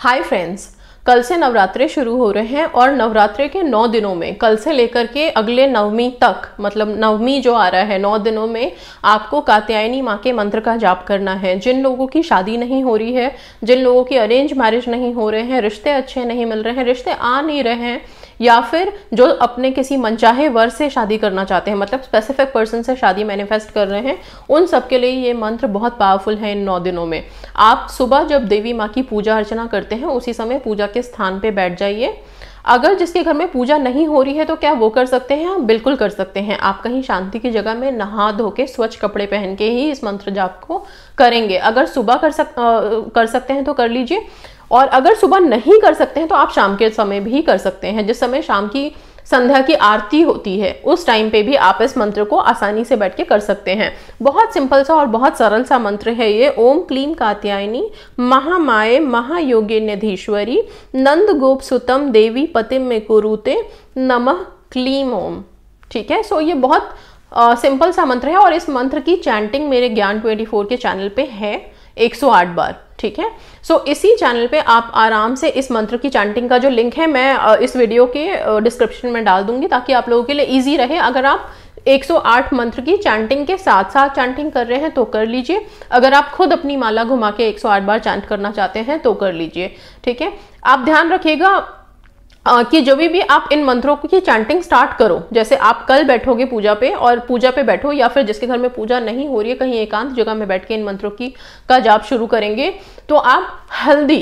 hi friends कल से नवरात्रे शुरू हो रहे हैं और नवरात्रे के नौ दिनों में कल से लेकर के अगले नवमी तक मतलब नवमी जो आ रहा है नौ दिनों में आपको कात्यायनी माँ के मंत्र का जाप करना है जिन लोगों की शादी नहीं हो रही है जिन लोगों की अरेंज मैरिज नहीं हो रहे हैं रिश्ते अच्छे नहीं मिल रहे हैं रिश्ते आ नहीं रहे हैं या फिर जो अपने किसी मनचाहे वर्ग से शादी करना चाहते हैं मतलब स्पेसिफिक पर्सन से शादी मैनिफेस्ट कर रहे हैं उन सब के लिए ये मंत्र बहुत पावरफुल है इन नौ दिनों में आप सुबह जब देवी माँ की पूजा अर्चना करते हैं उसी समय पूजा के स्थान पर बैठ जाइए अगर जिसके घर में पूजा नहीं हो रही है तो क्या वो कर सकते हैं आप हाँ, बिल्कुल कर सकते हैं आप कहीं शांति की जगह में नहा धो के स्वच्छ कपड़े पहन के ही इस मंत्र जाप को करेंगे अगर सुबह कर सक आ, कर सकते हैं तो कर लीजिए और अगर सुबह नहीं कर सकते हैं तो आप शाम के समय भी कर सकते हैं जिस समय शाम की संध्या की आरती होती है उस टाइम पे भी आप इस मंत्र को आसानी से बैठ के कर सकते हैं बहुत सिंपल सा और बहुत सरल सा मंत्र है ये ओम क्लीम कात्यायनी महामाये महायोगे निधीश्वरी नंद गोप सुतम देवी पतिम में कुरुते नमः क्लीम ओम ठीक है सो ये बहुत सिंपल सा मंत्र है और इस मंत्र की चैंटिंग मेरे ज्ञान ट्वेंटी के चैनल पे है 108 बार ठीक है सो so, इसी चैनल पे आप आराम से इस मंत्र की चैंटिंग का जो लिंक है मैं इस वीडियो के डिस्क्रिप्शन में डाल दूंगी ताकि आप लोगों के लिए ईजी रहे अगर आप 108 मंत्र की चैंटिंग के साथ साथ चैंटिंग कर रहे हैं तो कर लीजिए अगर आप खुद अपनी माला घुमा के 108 बार चैंट करना चाहते हैं तो कर लीजिए ठीक है आप ध्यान रखिएगा कि जब भी भी आप इन मंत्रों की चैंटिंग स्टार्ट करो जैसे आप कल बैठोगे पूजा पे और पूजा पे बैठो या फिर जिसके घर में पूजा नहीं हो रही है कहीं एकांत जगह में बैठ के इन मंत्रों की का जाप शुरू करेंगे तो आप हल्दी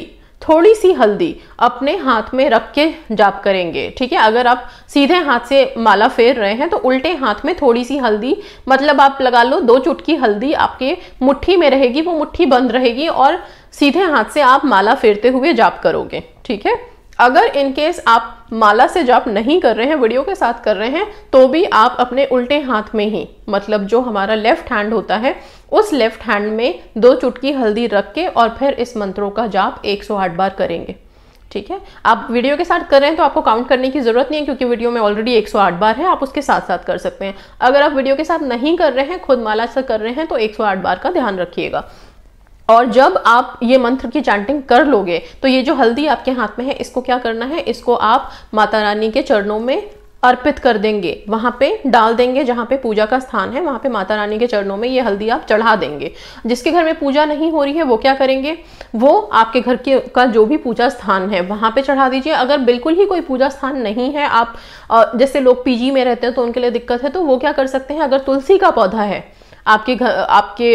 थोड़ी सी हल्दी अपने हाथ में रख के जाप करेंगे ठीक है अगर आप सीधे हाथ से माला फेर रहे हैं तो उल्टे हाथ में थोड़ी सी हल्दी मतलब आप लगा लो दो चुटकी हल्दी आपके मुट्ठी में रहेगी वो मुट्ठी बंद रहेगी और सीधे हाथ से आप माला फेरते हुए जाप करोगे ठीक है अगर इन केस आप माला से जाप नहीं कर रहे हैं वीडियो के साथ कर रहे हैं तो भी आप अपने उल्टे हाथ में ही मतलब जो हमारा लेफ्ट हैंड होता है उस लेफ्ट हैंड में दो चुटकी हल्दी रख के और फिर इस मंत्रों का जाप 108 बार करेंगे ठीक है आप वीडियो के साथ कर रहे हैं तो आपको काउंट करने की ज़रूरत नहीं है क्योंकि वीडियो में ऑलरेडी 108 बार है आप उसके साथ साथ कर सकते हैं अगर आप वीडियो के साथ नहीं कर रहे हैं खुद माला से कर रहे हैं तो 108 बार का ध्यान रखिएगा और जब आप ये मंत्र की चैंटिंग कर लोगे तो ये जो हल्दी आपके हाथ में है इसको क्या करना है इसको आप माता रानी के चरणों में अर्पित कर देंगे वहाँ पे डाल देंगे जहाँ पे पूजा का स्थान है वहाँ पे माता रानी के चरणों में ये हल्दी आप चढ़ा देंगे जिसके घर में पूजा नहीं हो रही है वो क्या करेंगे वो आपके घर के का जो भी पूजा स्थान है वहाँ पे चढ़ा दीजिए अगर बिल्कुल ही कोई पूजा स्थान नहीं है आप जैसे लोग पीजी में रहते हैं तो उनके लिए दिक्कत है तो वो क्या कर सकते हैं अगर तुलसी का पौधा है आपके घर आपके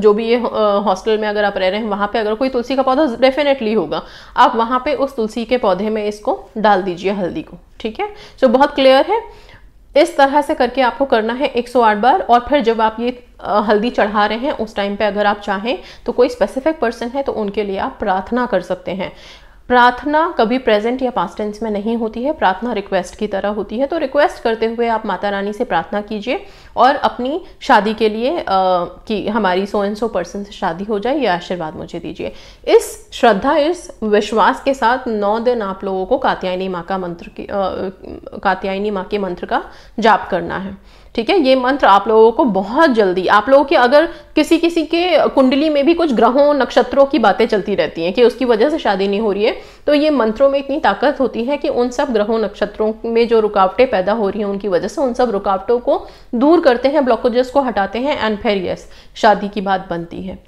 जो भी ये हॉस्टल में अगर आप रह रहे हैं वहाँ पे अगर कोई तुलसी का पौधा डेफिनेटली होगा आप वहाँ पे उस तुलसी के पौधे में इसको डाल दीजिए हल्दी को ठीक है सो बहुत क्लियर है इस तरह से करके आपको करना है 108 बार और फिर जब आप ये हल्दी चढ़ा रहे हैं उस टाइम पे अगर आप चाहें तो कोई स्पेसिफिक पर्सन है तो उनके लिए आप प्रार्थना कर सकते हैं प्रार्थना कभी प्रेजेंट या पास्ट टेंस में नहीं होती है प्रार्थना रिक्वेस्ट की तरह होती है तो रिक्वेस्ट करते हुए आप माता रानी से प्रार्थना कीजिए और अपनी शादी के लिए आ, कि हमारी सो एंड सो पर्सन से शादी हो जाए ये आशीर्वाद मुझे दीजिए इस श्रद्धा इस विश्वास के साथ नौ दिन आप लोगों को कात्यायनी माँ का मंत्र की कात्यायनी माँ के मंत्र का जाप करना है ठीक है ये मंत्र आप लोगों को बहुत जल्दी आप लोगों के अगर किसी किसी के कुंडली में भी कुछ ग्रहों नक्षत्रों की बातें चलती रहती हैं कि उसकी वजह से शादी नहीं हो रही है तो ये मंत्रों में इतनी ताकत होती है कि उन सब ग्रहों नक्षत्रों में जो रुकावटें पैदा हो रही हैं उनकी वजह से उन सब रुकावटों को दूर करते हैं ब्लॉकेजेस को हटाते हैं एंड फेर यस शादी की बात बनती है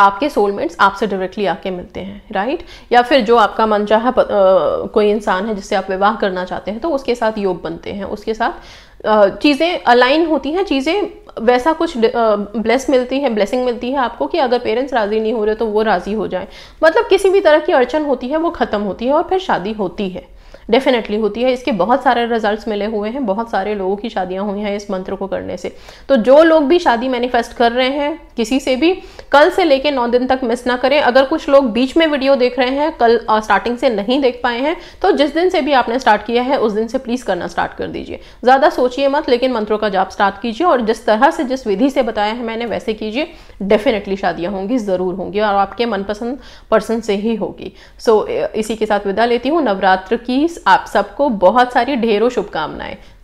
आपके सोलमेट्स आपसे डायरेक्टली आके मिलते हैं राइट या फिर जो आपका मन चाह कोई इंसान है जिससे आप विवाह करना चाहते हैं तो उसके साथ योग बनते हैं उसके साथ चीज़ें अलाइन होती हैं चीज़ें वैसा कुछ ब्लेस मिलती है ब्लेसिंग मिलती है आपको कि अगर पेरेंट्स राज़ी नहीं हो रहे तो वो राज़ी हो जाए मतलब किसी भी तरह की अड़चन होती है वो ख़त्म होती है और फिर शादी होती है डेफिनेटली होती है इसके बहुत सारे रिजल्ट्स मिले हुए हैं बहुत सारे लोगों की शादियां हुई हैं इस मंत्र को करने से तो जो लोग भी शादी मैनिफेस्ट कर रहे हैं किसी से भी कल से लेके नौ दिन तक मिस ना करें अगर कुछ लोग बीच में वीडियो देख रहे हैं कल स्टार्टिंग से नहीं देख पाए हैं तो जिस दिन से भी आपने स्टार्ट किया है उस दिन से प्लीज़ करना स्टार्ट कर दीजिए ज़्यादा सोचिए मत लेकिन मंत्रों का जाप स्टार्ट कीजिए और जिस तरह से जिस विधि से बताया है मैंने वैसे कीजिए डेफिनेटली शादियां होंगी ज़रूर होंगी और आपके मनपसंद पर्सन से ही होगी सो इसी के साथ विदा लेती हूँ नवरात्र की आप सबको बहुत सारी ढेरों शुभकामनाएं